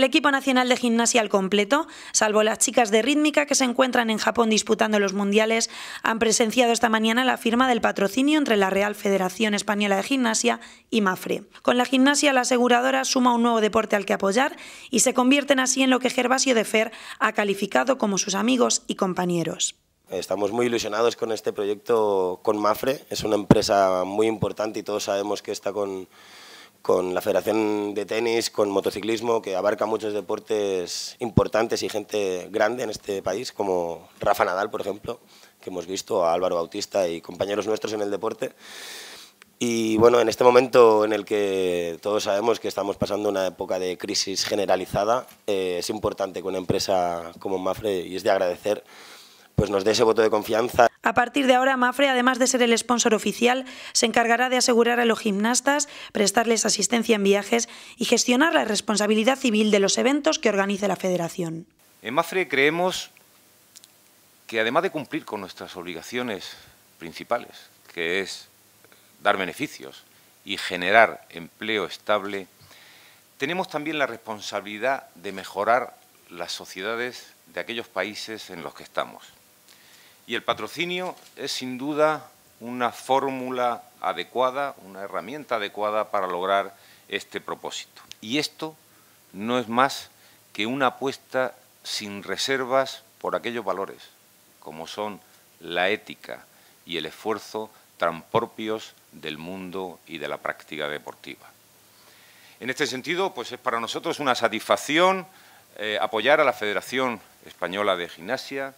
El equipo nacional de gimnasia al completo, salvo las chicas de rítmica que se encuentran en Japón disputando los mundiales, han presenciado esta mañana la firma del patrocinio entre la Real Federación Española de Gimnasia y MAFRE. Con la gimnasia, la aseguradora suma un nuevo deporte al que apoyar y se convierten así en lo que Gervasio de Fer ha calificado como sus amigos y compañeros. Estamos muy ilusionados con este proyecto con Mafre, es una empresa muy importante y todos sabemos que está con, con la Federación de Tenis, con motociclismo, que abarca muchos deportes importantes y gente grande en este país, como Rafa Nadal, por ejemplo, que hemos visto a Álvaro Bautista y compañeros nuestros en el deporte. Y bueno, en este momento en el que todos sabemos que estamos pasando una época de crisis generalizada, eh, es importante que una empresa como Mafre, y es de agradecer, pues nos dé ese voto de confianza. A partir de ahora, Mafre, además de ser el sponsor oficial, se encargará de asegurar a los gimnastas, prestarles asistencia en viajes y gestionar la responsabilidad civil de los eventos que organice la Federación. En Mafre creemos que además de cumplir con nuestras obligaciones principales, que es dar beneficios y generar empleo estable, tenemos también la responsabilidad de mejorar las sociedades de aquellos países en los que estamos. Y el patrocinio es sin duda una fórmula adecuada, una herramienta adecuada para lograr este propósito. Y esto no es más que una apuesta sin reservas por aquellos valores, como son la ética y el esfuerzo tan propios del mundo y de la práctica deportiva. En este sentido, pues es para nosotros una satisfacción eh, apoyar a la Federación Española de Gimnasia,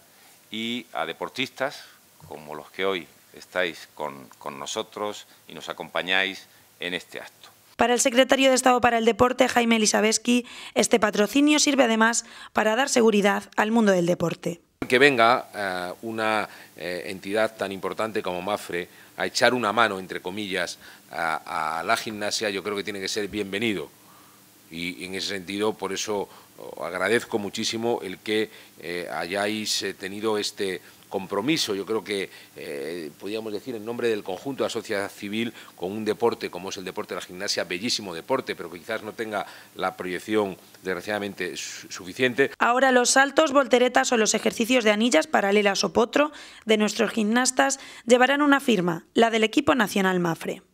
y a deportistas como los que hoy estáis con, nosotros y nos acompañáis en este acto. Para el secretario de Estado para el Deporte, Jaime Elisabeski, este patrocinio sirve además para dar seguridad al mundo del deporte. Que venga eh, una eh, entidad tan importante como MAFRE a echar una mano, entre comillas, a la gimnasia, yo creo que tiene que ser bienvenido y en ese sentido, por eso oh, agradezco muchísimo el que eh, hayáis eh, tenido este compromiso, yo creo que eh, podríamos decir en nombre del conjunto de la sociedad civil con un deporte como es el deporte de la gimnasia, bellísimo deporte, pero que quizás no tenga la proyección desgraciadamente suficiente. Ahora los saltos, volteretas o los ejercicios de anillas paralelas o potro de nuestros gimnastas llevarán una firma, la del equipo nacional Mafre.